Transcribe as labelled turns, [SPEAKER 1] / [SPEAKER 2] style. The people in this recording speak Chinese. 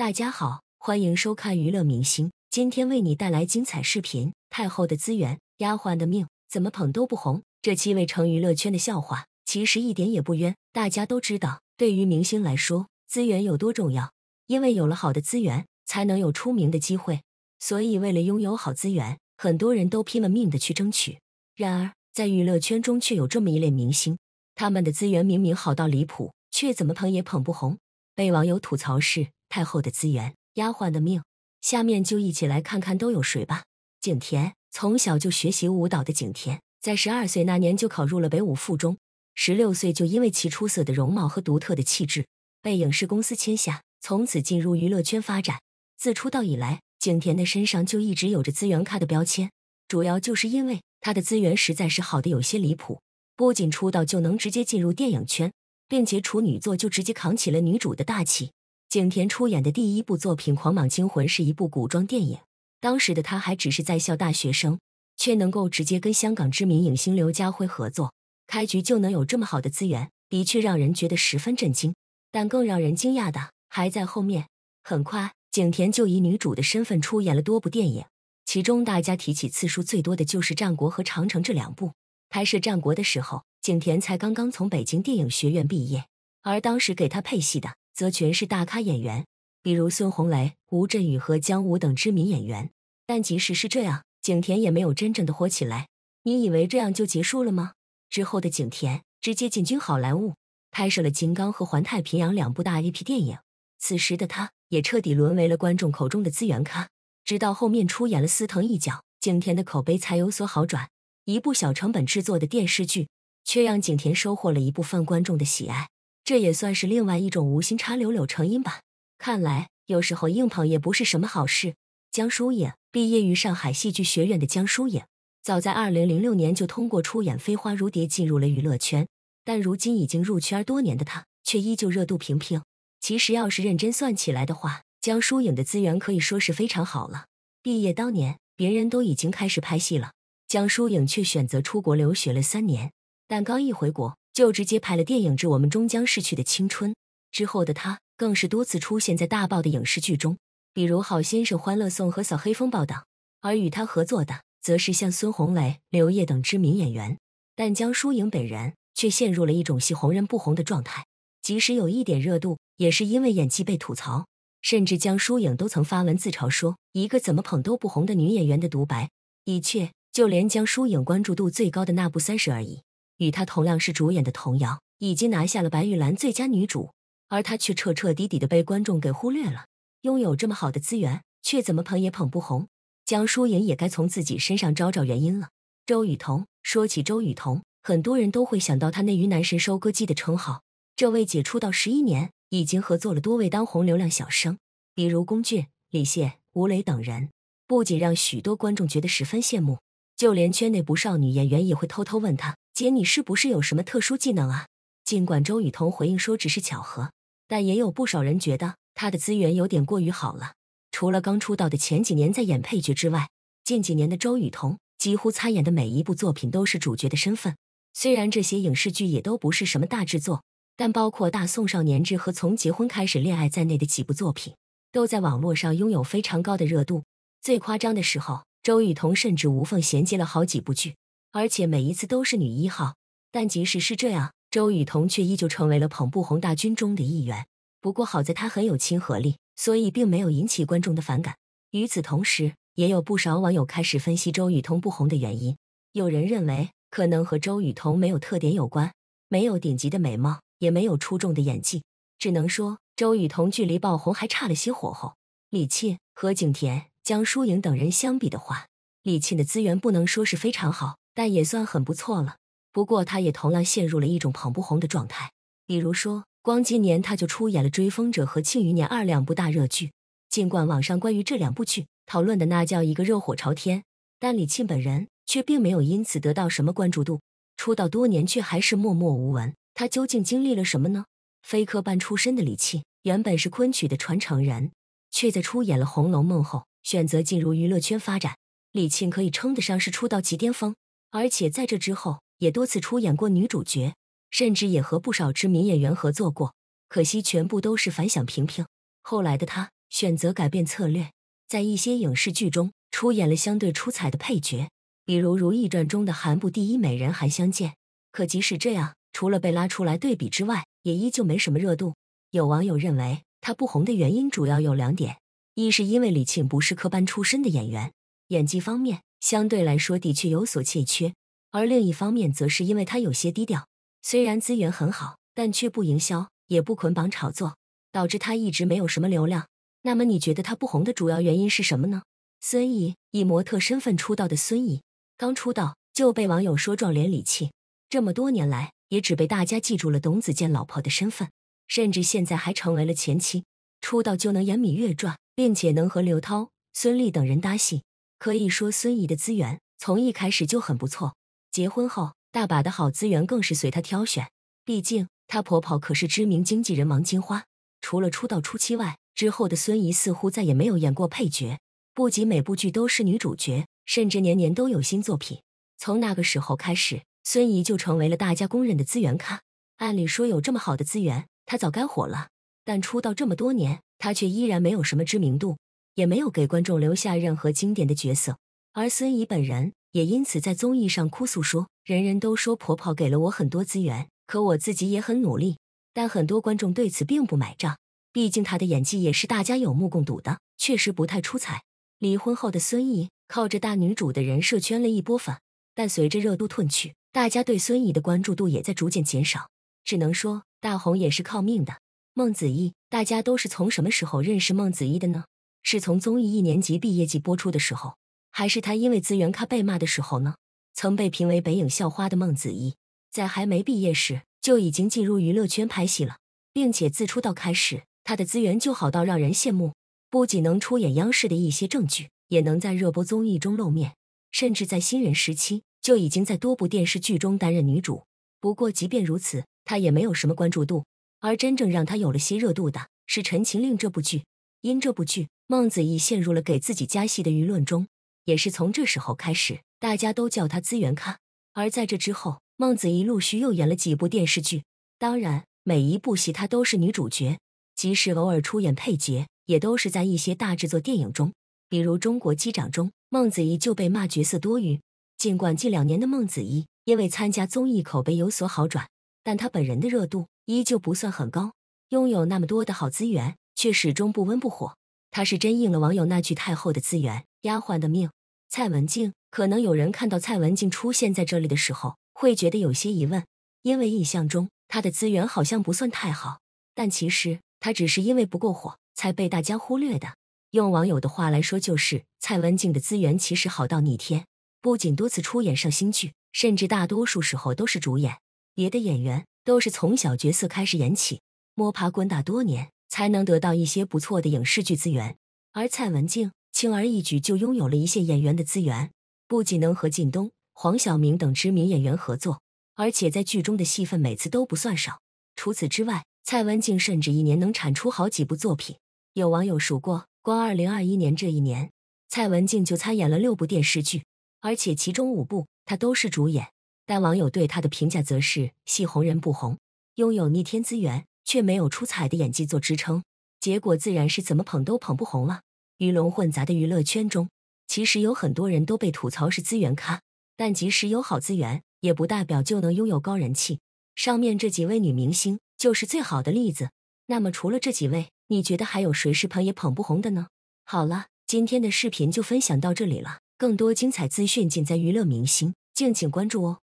[SPEAKER 1] 大家好，欢迎收看娱乐明星，今天为你带来精彩视频。太后的资源，丫鬟的命，怎么捧都不红，这七位成娱乐圈的笑话，其实一点也不冤。大家都知道，对于明星来说，资源有多重要，因为有了好的资源，才能有出名的机会。所以，为了拥有好资源，很多人都拼了命的去争取。然而，在娱乐圈中，却有这么一类明星，他们的资源明明好到离谱，却怎么捧也捧不红，被网友吐槽是。太后的资源，丫鬟的命，下面就一起来看看都有谁吧。景甜从小就学习舞蹈的景甜，在十二岁那年就考入了北舞附中，十六岁就因为其出色的容貌和独特的气质被影视公司签下，从此进入娱乐圈发展。自出道以来，景甜的身上就一直有着资源咖的标签，主要就是因为她的资源实在是好的有些离谱，不仅出道就能直接进入电影圈，并且处女座就直接扛起了女主的大旗。景甜出演的第一部作品《狂蟒惊魂》是一部古装电影，当时的她还只是在校大学生，却能够直接跟香港知名影星刘家辉合作，开局就能有这么好的资源，的确让人觉得十分震惊。但更让人惊讶的还在后面。很快，景甜就以女主的身份出演了多部电影，其中大家提起次数最多的就是《战国》和《长城》这两部。拍摄《战国》的时候，景甜才刚刚从北京电影学院毕业，而当时给她配戏的。则全是大咖演员，比如孙红雷、吴镇宇和姜武等知名演员。但即使是这样，景甜也没有真正的火起来。你以为这样就结束了吗？之后的景甜直接进军好莱坞，拍摄了《金刚》和《环太平洋》两部大 IP 电影。此时的她也彻底沦为了观众口中的资源咖。直到后面出演了司藤一角，景甜的口碑才有所好转。一部小成本制作的电视剧，却让景甜收获了一部分观众的喜爱。这也算是另外一种无心插柳，柳成荫吧。看来有时候硬捧也不是什么好事。江疏影毕业于上海戏剧学院的江疏影，早在2006年就通过出演《飞花如蝶》进入了娱乐圈，但如今已经入圈多年的她，却依旧热度平平。其实，要是认真算起来的话，江疏影的资源可以说是非常好了。毕业当年，别人都已经开始拍戏了，江疏影却选择出国留学了三年，但刚一回国。就直接拍了电影《致我们终将逝去的青春》。之后的他更是多次出现在大爆的影视剧中，比如《好先生》《欢乐颂》和《扫黑风暴》等。而与他合作的，则是像孙红雷、刘烨等知名演员。但江疏影本人却陷入了一种“戏红人不红”的状态，即使有一点热度，也是因为演技被吐槽。甚至江疏影都曾发文自嘲说：“一个怎么捧都不红的女演员的独白，的确，就连江疏影关注度最高的那部《三十》而已。”与她同样是主演的童瑶，已经拿下了白玉兰最佳女主，而她却彻彻底底的被观众给忽略了。拥有这么好的资源，却怎么捧也捧不红。江疏影也该从自己身上找找原因了。周雨彤说起周雨彤，很多人都会想到她那“娱男神收割机”的称号。这位姐出道十一年，已经合作了多位当红流量小生，比如龚俊、李现、吴磊等人，不仅让许多观众觉得十分羡慕，就连圈内不少女演员也会偷偷问她。姐，你是不是有什么特殊技能啊？尽管周雨彤回应说只是巧合，但也有不少人觉得她的资源有点过于好了。除了刚出道的前几年在演配角之外，近几年的周雨彤几乎参演的每一部作品都是主角的身份。虽然这些影视剧也都不是什么大制作，但包括《大宋少年志》和《从结婚开始恋爱》在内的几部作品，都在网络上拥有非常高的热度。最夸张的时候，周雨彤甚至无缝衔接了好几部剧。而且每一次都是女一号，但即使是这样，周雨彤却依旧成为了捧不红大军中的一员。不过好在她很有亲和力，所以并没有引起观众的反感。与此同时，也有不少网友开始分析周雨彤不红的原因。有人认为，可能和周雨彤没有特点有关，没有顶级的美貌，也没有出众的演技，只能说周雨彤距离爆红还差了些火候。李沁、何景甜、江疏影等人相比的话，李沁的资源不能说是非常好。但也算很不错了。不过，他也同样陷入了一种捧不红的状态。比如说，光今年他就出演了《追风者》和《庆余年》二两部大热剧。尽管网上关于这两部剧讨论的那叫一个热火朝天，但李沁本人却并没有因此得到什么关注度。出道多年却还是默默无闻，他究竟经历了什么呢？非科班出身的李沁，原本是昆曲的传承人，却在出演了《红楼梦》后选择进入娱乐圈发展。李沁可以称得上是出道即巅峰。而且在这之后，也多次出演过女主角，甚至也和不少知名演员合作过。可惜全部都是反响平平。后来的她选择改变策略，在一些影视剧中出演了相对出彩的配角，比如《如懿传》中的韩部第一美人韩香剑。可即使这样，除了被拉出来对比之外，也依旧没什么热度。有网友认为，她不红的原因主要有两点：一是因为李沁不是科班出身的演员。演技方面相对来说的确有所欠缺，而另一方面则是因为他有些低调，虽然资源很好，但却不营销也不捆绑炒作，导致他一直没有什么流量。那么你觉得他不红的主要原因是什么呢？孙怡以模特身份出道的孙怡，刚出道就被网友说撞脸李沁，这么多年来也只被大家记住了董子健老婆的身份，甚至现在还成为了前妻。出道就能演《芈月传》，并且能和刘涛、孙俪等人搭戏。可以说，孙怡的资源从一开始就很不错。结婚后，大把的好资源更是随她挑选。毕竟，她婆婆可是知名经纪人王金花。除了出道初期外，之后的孙怡似乎再也没有演过配角。不仅每部剧都是女主角，甚至年年都有新作品。从那个时候开始，孙怡就成为了大家公认的资源咖。按理说，有这么好的资源，她早该火了。但出道这么多年，她却依然没有什么知名度。也没有给观众留下任何经典的角色，而孙怡本人也因此在综艺上哭诉说：“人人都说婆婆给了我很多资源，可我自己也很努力。”但很多观众对此并不买账，毕竟她的演技也是大家有目共睹的，确实不太出彩。离婚后的孙怡靠着大女主的人设圈了一波粉，但随着热度褪去，大家对孙怡的关注度也在逐渐减少。只能说大红也是靠命的。孟子义，大家都是从什么时候认识孟子义的呢？是从综艺一年级毕业季播出的时候，还是他因为资源咖被骂的时候呢？曾被评为北影校花的孟子义，在还没毕业时就已经进入娱乐圈拍戏了，并且自出道开始，她的资源就好到让人羡慕。不仅能出演央视的一些正剧，也能在热播综艺中露面，甚至在新人时期就已经在多部电视剧中担任女主。不过，即便如此，她也没有什么关注度。而真正让她有了些热度的，是《陈情令》这部剧，因这部剧。孟子义陷入了给自己加戏的舆论中，也是从这时候开始，大家都叫他“资源咖”。而在这之后，孟子义陆续又演了几部电视剧，当然每一部戏他都是女主角，即使偶尔出演配角，也都是在一些大制作电影中，比如《中国机长》中，孟子义就被骂角色多余。尽管近两年的孟子义因为参加综艺口碑有所好转，但他本人的热度依旧不算很高，拥有那么多的好资源，却始终不温不火。他是真应了网友那句“太后的资源，丫鬟的命”。蔡文静，可能有人看到蔡文静出现在这里的时候，会觉得有些疑问，因为印象中她的资源好像不算太好。但其实她只是因为不够火，才被大家忽略的。用网友的话来说，就是蔡文静的资源其实好到逆天，不仅多次出演上新剧，甚至大多数时候都是主演。别的演员都是从小角色开始演起，摸爬滚打多年。才能得到一些不错的影视剧资源，而蔡文静轻而易举就拥有了一线演员的资源，不仅能和靳东、黄晓明等知名演员合作，而且在剧中的戏份每次都不算少。除此之外，蔡文静甚至一年能产出好几部作品。有网友数过，光2021年这一年，蔡文静就参演了六部电视剧，而且其中五部她都是主演。但网友对她的评价则是“戏红人不红”，拥有逆天资源。却没有出彩的演技做支撑，结果自然是怎么捧都捧不红了。鱼龙混杂的娱乐圈中，其实有很多人都被吐槽是资源咖，但即使有好资源，也不代表就能拥有高人气。上面这几位女明星就是最好的例子。那么除了这几位，你觉得还有谁是捧也捧不红的呢？好了，今天的视频就分享到这里了，更多精彩资讯尽在娱乐明星，敬请关注哦。